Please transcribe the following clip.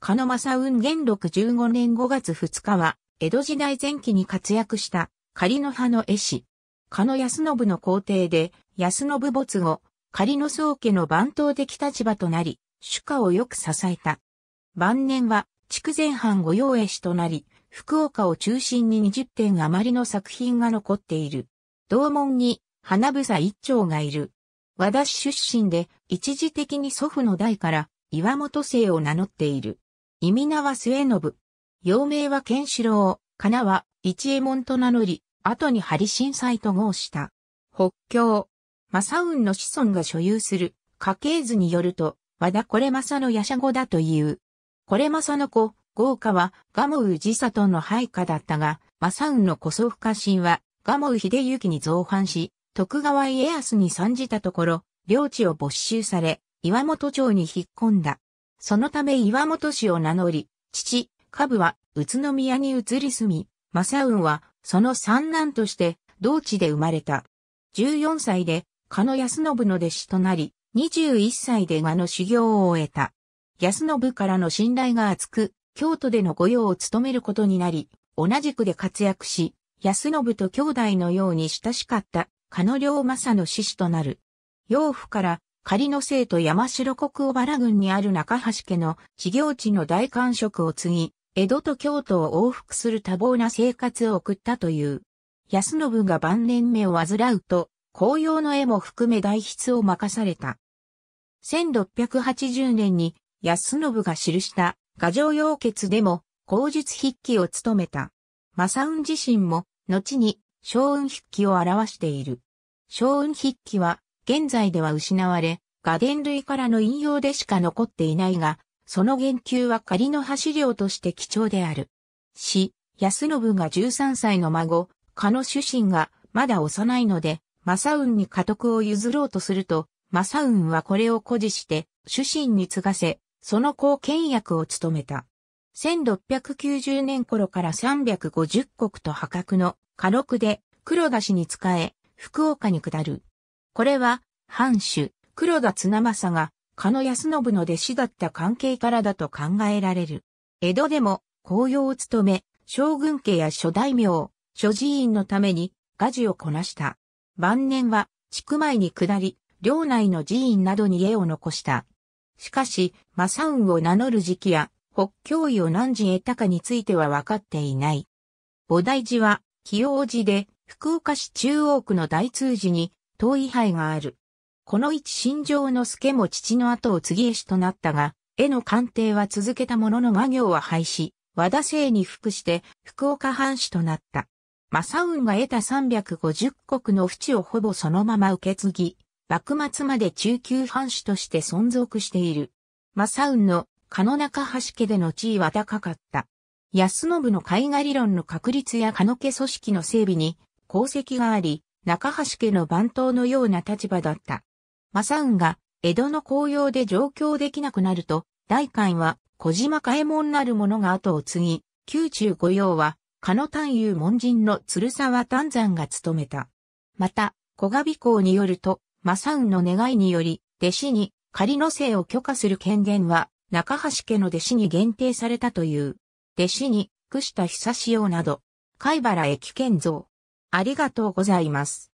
鹿野正雲元禄15年5月2日は、江戸時代前期に活躍した仮の派の絵師。鹿野安信の皇帝で、安信没後、仮の宗家の番頭的立場となり、主家をよく支えた。晩年は、筑前藩御用絵師となり、福岡を中心に20点余りの作品が残っている。同門に、花房一丁がいる。和田市出身で、一時的に祖父の代から、岩本姓を名乗っている。意味名は末信。幼名はケン郎、ロかなは一右衛門と名乗り、後に張震災と号した。北京。正雲の子孫が所有する家系図によると、和田これ正の夜叉語だという。これ正の子、豪華はガモウ自里の配下だったが、正雲の古祖父家臣はガモウ秀行に造反し、徳川家康に参じたところ、領地を没収され、岩本町に引っ込んだ。そのため岩本氏を名乗り、父、下部は宇都宮に移り住み、正雲はその三男として同地で生まれた。14歳で加野康信の弟子となり、21歳で和の修行を終えた。安信からの信頼が厚く、京都での御用を務めることになり、同じくで活躍し、安信と兄弟のように親しかった、加野良正の師子となる。養父から仮の生と山城国小原郡にある中橋家の事業地の大官職を継ぎ、江戸と京都を往復する多忙な生活を送ったという。安信が晩年目を患うと、紅葉の絵も含め代筆を任された。1680年に安信が記した画上要決でも口述筆記を務めた。正雲自身も後に小雲筆記を表している。小雲筆記は現在では失われ、画伝類からの引用でしか残っていないが、その言及は仮の資料として貴重である。し、安信が13歳の孫、加の主神がまだ幼いので、正雲に家督を譲ろうとすると、正雲はこれを誇示して、主神に継がせ、その後見役を務めた。1690年頃から350国と破格の家禄で黒田氏に仕え、福岡に下る。これは藩主、黒田綱政が、加野安信の弟子だった関係からだと考えられる。江戸でも、紅葉を務め、将軍家や諸大名、諸寺院のために、画事をこなした。晩年は、地区前に下り、領内の寺院などに絵を残した。しかし、正雲を名乗る時期や、北京位を何時得たかについては分かっていない。菩提寺は、清王寺で、福岡市中央区の大通寺に、遠位牌がある。この一新城之助も父の後を継ぎ絵師となったが、絵の鑑定は続けたものの画業は廃止、和田姓に服して福岡藩士となった。マサウンが得た350国の淵をほぼそのまま受け継ぎ、幕末まで中級藩士として存続している。マサウンの狩野中橋家での地位は高かった。安信の絵画理論の確立や狩野家組織の整備に功績があり、中橋家の番頭のような立場だった。正雲が江戸の紅葉で上京できなくなると、大官は小島嘉右衛門なる者が後を継ぎ、宮中御用は、加野丹遊門人の鶴沢丹山が務めた。また、小賀美公によると、正雲の願いにより、弟子に仮の姓を許可する権限は、中橋家の弟子に限定されたという。弟子に、久下久志うなど、貝原駅建造。ありがとうございます。